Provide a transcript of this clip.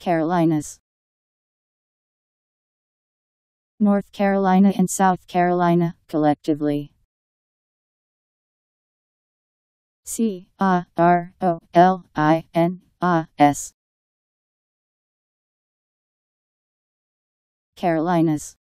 Carolinas North Carolina and South Carolina, collectively. C A R O L I N A S Carolinas